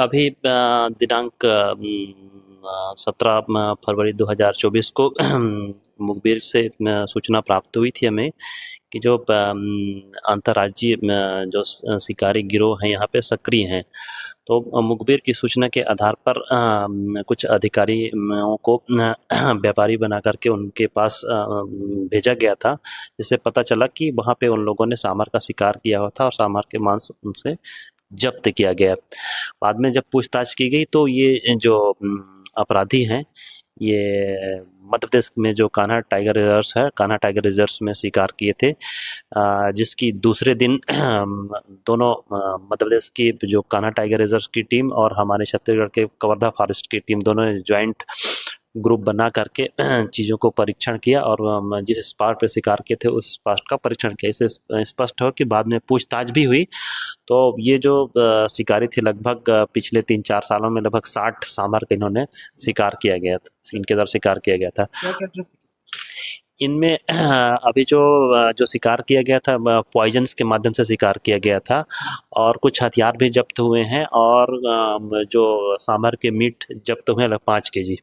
अभी दिनांक सत्रह फरवरी 2024 को मुखबिर से सूचना प्राप्त हुई थी हमें कि जो अंतर्राज्यीय जो शिकारी गिरोह हैं यहाँ पे सक्रिय हैं तो मुखबिर की सूचना के आधार पर कुछ अधिकारियों को व्यापारी बना करके उनके पास भेजा गया था जिससे पता चला कि वहाँ पे उन लोगों ने सामर का शिकार किया हुआ था और सामर के मांस उनसे जब्त किया गया बाद में जब पूछताछ की गई तो ये जो अपराधी हैं ये मध्य प्रदेश में जो कान्हा टाइगर रिजर्व्स है कान्हा टाइगर रिजर्व में शिकार किए थे जिसकी दूसरे दिन दोनों मध्य प्रदेश की जो कान्हा टाइगर रिजर्व की टीम और हमारे छत्तीसगढ़ के कवर्धा फॉरेस्ट की टीम दोनों ज्वाइंट ग्रुप बना करके चीज़ों को परीक्षण किया और जिस स्पार्ट पर शिकार किए थे उस स्पार्ट का परीक्षण किया इससे स्पष्ट हो कि बाद में पूछताछ भी हुई तो ये जो शिकारी थे लगभग पिछले तीन चार सालों में लगभग साठ सामर का इन्होंने शिकार किया गया था इनके द्वारा शिकार किया गया था इनमें अभी जो जो शिकार किया गया था पॉइजन्स के माध्यम से शिकार किया गया था और कुछ हथियार भी जब्त हुए हैं और जो सांभर के मीट जब्त हुए हैं पाँच के जी